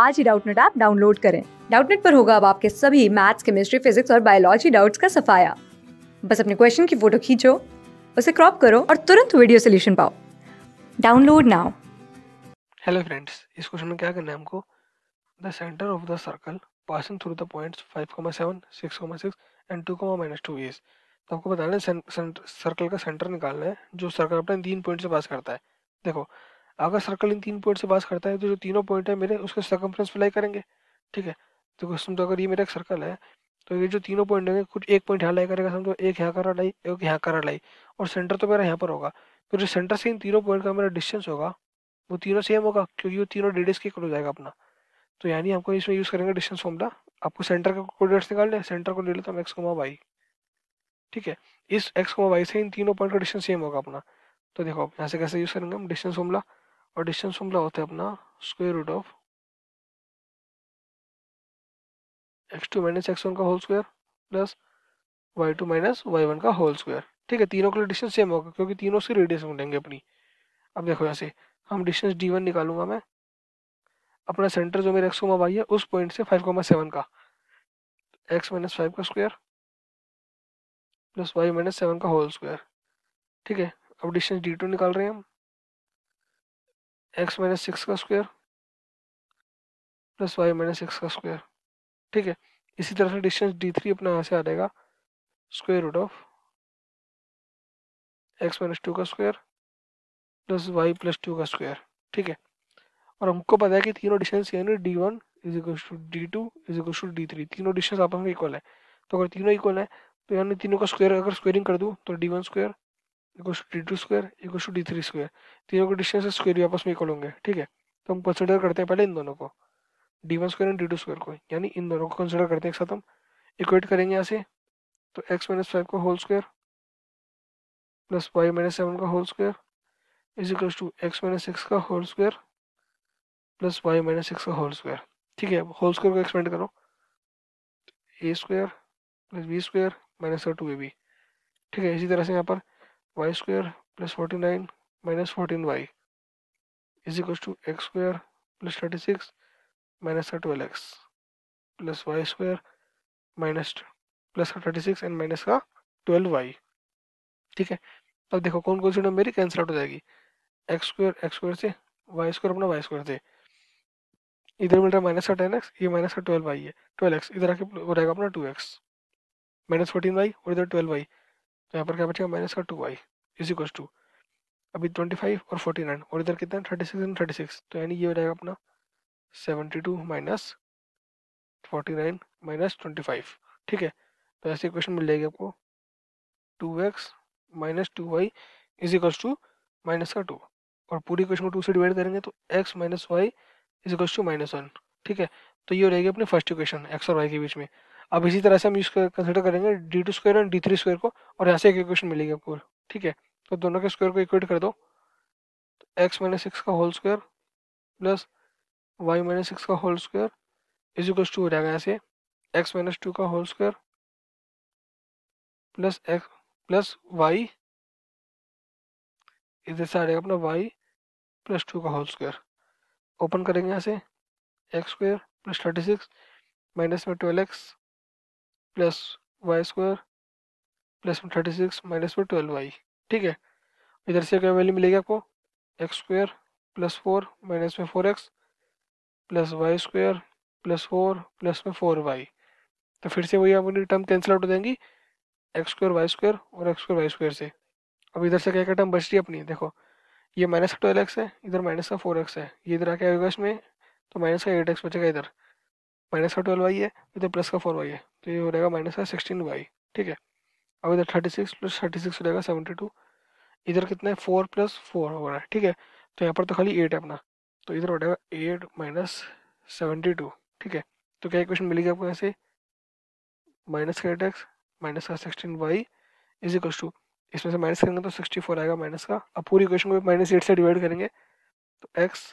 आज ही Doubtnut app download करें डाउटनेट पर होगा अब आपके सभी मैथ्स केमिस्ट्री फिजिक्स और बायोलॉजी डाउट्स का सफाया बस अपने क्वेश्चन की फोटो खींचो उसे क्रॉप करो और तुरंत वीडियो सोल्यूशन पाओ डाउनलोड नाउ हेलो फ्रेंड्स इस क्वेश्चन में क्या करना है हमको the centre of the circle passing through the points 5.7, 6.6 6 and 2.-2 is तो आपको बताना है सर्कल का सेंटर निकालना है जो सर्कल अपने तीन पॉइंट से पास करता है देखो अगर सर्कल इन तीन पॉइंट से पास करता है तो जो तीनों पॉइंट है मेरे उसके सर्कमफ्रेंस फ्लाई करेंगे ठीक है तो समझो अगर ये मेरा एक सर्कल है तो ये जो तीनों पॉइंट होंगे कुछ एक पॉइंट यहाँ लाई करेगा समझो एक यहाँ करा लाई एक यहाँ करा लाई और सेंटर तो मेरा यहाँ पर होगा तो जो सेंटर से इन तीनों पॉइंट का मेरा डिस्टेंस होगा वो तीनों सेम होगा क्योंकि वो तीनों डेडेस के हो जाएगा अपना तो यानी हमको इसमें यूज़ करेंगे डिस्टेंस फॉर्मला आपको सेंटर का कोऑर्डिनेट्स निकालने सेंटर को ले लेता हूँ एक्स कोमा वाई ठीक है इस एक्स कोमा वाई से इन तीनों पॉइंट का डिस्टेंस सेम होगा अपना तो देखो यहाँ से कैसे यूज़ करेंगे हम डिस्टेंस फॉर्मला और डिस्टेंस फॉर्मूला होता है अपना square root of x two minus x one का whole square plus y two minus y one का होल स्क्वायर ठीक है तीनों के लिए डिस्टेंस सेम होगा क्योंकि तीनों से रेडियस मिलेंगे अपनी अब देखो यहाँ से हम डिस्टेंस डी वन निकालूंगा मैं अपना सेंटर जो मेरा एक्स कोमा वाई है उस पॉइंट से फाइव कोमा सेवन का एक्स माइनस फाइव का square plus y minus seven का होल स्क्वायर ठीक है अब डिस्टेंस डी टू निकाल रहे हैं हम एक्स माइनस सिक्स का square plus y minus six का स्क्वायर ठीक है इसी तरह से डिस्टेंस डी थ्री अपना यहाँ से आ जाएगा square root of x minus two का square plus y plus two का स्क्वायर ठीक है और हमको पता है कि तीनों डिस्टेंस यानी D one is equal to D two is equal to D three तीनों डिस्टेंस आपस में इक्वल है तो अगर तीनों इक्वल है तो यानी तीनों का स्क्वायर अगर स्क्वायरिंग कर दूँ तो D one square equals to D two square equals to D three square तीनों के डिस्टेंस स्क्वायर भी आपस में इक्वल होंगे ठीक है तो हम कंसिडर करते हैं पहले इन दोनों को D one square and D two square को यानी इन दोनों को कंसिडर करते हैं एक साथ हम इक्वेट करेंगे यहाँ से तो एक्स माइनस फाइव का whole square plus y minus seven का whole square is equal to x minus six का whole square plus y minus six का होल स्क्वायर ठीक है होल स्क्वायर को एक्सपेंड करो A square plus B square minus का two A B ठीक है इसी तरह से यहाँ पर y square plus forty nine minus fourteen y is equals to x square plus thirty six minus का twelve x plus y square minus plus का थर्टी सिक्स एंड माइनस का ट्वेल्व वाई ठीक है अब देखो कौन कौन सी टर्म मेरी कैंसिल आउट हो जाएगी एक्स स्क्वायर एक्स स्क्वायर से वाई स्क्वायर अपना वाई स्क्वायर से इधर मिल रहा है माइनस का टेन एक्स ये माइनस का ट्वेल्व वाई है ट्वेल्व एक्स इधर आके हो जाएगा अपना two x minus fourteen Y और इधर ट्वेल्व वाई तो यहाँ पर क्या बचेगा माइनस का two y is equal to अभी ट्वेंटी फाइव और फोर्टी नाइन और इधर कितना thirty six and thirty six तो यानी ये हो जाएगा अपना seventy two minus forty nine minus twenty five ठीक है तो ऐसी क्वेश्चन मिल जाएगी आपको two x minus two y is equals to minus का टू और पूरी इक्वेशन को टू से डिवाइड करेंगे तो x minus y is equals to minus one ठीक है तो ये हो रहेगी अपनी फर्स्ट इक्वेशन एक्स और वाई के बीच में अब इसी तरह से हम यूज कंसिडर करेंगे D two square and D three square को और यहाँ से एक इक्वेशन मिलेगी आपको ठीक है तो दोनों के स्क्वायर को इक्वेट कर दो तो एक्स माइनस सिक्स का whole square plus y minus six का whole square is equals to हो जाएगा यहाँ से एक्स माइनस टू का whole square plus x plus y इधर से आ जाएगा अपना वाई प्लस टू का होल स्क्वायर ओपन करेंगे यहाँ से x square plus thirty six minus में twelve x plus y square plus में थर्टी सिक्स माइनस में ट्वेल्व वाई ठीक है इधर से क्या वैल्यू मिलेगी आपको x square plus four minus में four x plus y square plus four plus में फोर वाई तो फिर से वही अपनी टर्म कैंसिल आउट हो जाएंगी एक्स स्क्वायर वाई स्क्वायर और एक्स स्क्वायर वाई स्क्वायर से अब इधर से क्या क्या टर्म बच रही है अपनी देखो ये माइनस का ट्वेल्व एक्स है इधर माइनस का फोर एक्स है ये इधर आके आएगा इसमें तो माइनस का एट एक्स बचेगा इधर माइनस का ट्वेल्व वाई है इधर प्लस का फोर वाई है तो ये हो जाएगा माइनस का सिक्सटीन वाई ठीक है अब इधर thirty six plus thirty six हो जाएगा सेवेंटी टू इधर कितना है फोर प्लस फोर हो रहा है ठीक है तो यहाँ पर तो खाली एट है अपना तो इधर हो जाएगा एट माइनस सेवेंटी टू ठीक है तो क्या इक्वेशन मिलेगी आपको यहाँ से माइनस का एट एक्स माइनस का sixteen y is equal to इसमें से माइनस करेंगे तो सिक्सटी फोर आएगा माइनस का अब पूरी इक्वेशन को माइनस एट से डिवाइड करेंगे तो x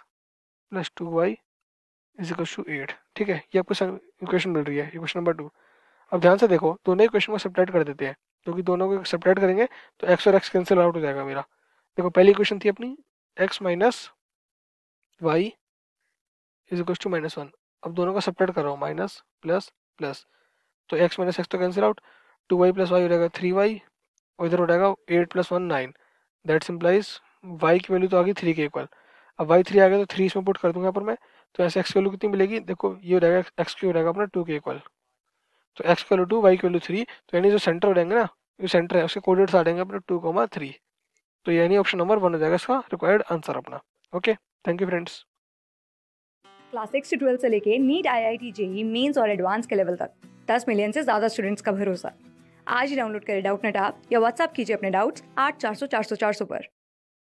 plus two y is equal to eight ठीक है ये आपको इक्वेशन मिल रही है इक्वेशन नंबर टू अब ध्यान से देखो दोनों इक्वेशन को सेपरेट कर देते हैं क्योंकि तो दोनों को सेपरेट करेंगे तो एक्स और एक्स कैंसिल आउट हो जाएगा मेरा देखो पहली इक्वेशन थी अपनी x minus y is equal to minus one अब दोनों का सेपरेट कर रहा हूँ माइनस प्लस प्लस तो एक्स माइनस एक्स तो cancel out two y plus y हो जाएगा थ्री वाई और इधर हो जाएगा eight plus one nine that's implies y की वैल्यू तो आ गई थ्री के इक्वल अब वाई थ्री आ गया तो थ्री इसमें पुट कर दूंगा पर मैं तो ऐसे एक्स वैल्यू कितनी मिलेगी देखो ये हो जाएगा एक्स क्यू हो जाएगा अपना टू के इक्वल तो एक्स की वैल्यू टू वाई की वैल्यू थ्री तो यानी जो सेंटर हो जाएंगे ना जो सेंटर है उसके कोऑर्डिनेट्स आ जाएंगे अपने टू कोमा थ्री तो यानी ऑप्शन नंबर वन हो जाएगा इसका रिक्वायर्ड आंसर अपना okay thank you friends class six से ट्वेल्थ से लेके NEET I I T JEE mains और एडवांस के लेवल तक दस मिलियन से ज़्यादा स्टूडेंट्स का भरोसा आज ही डाउनलोड करें डाउट नेट आप या व्हाट्सअप कीजिए अपने डाउट्स आठ चार सौ चार सौ चार सौ पर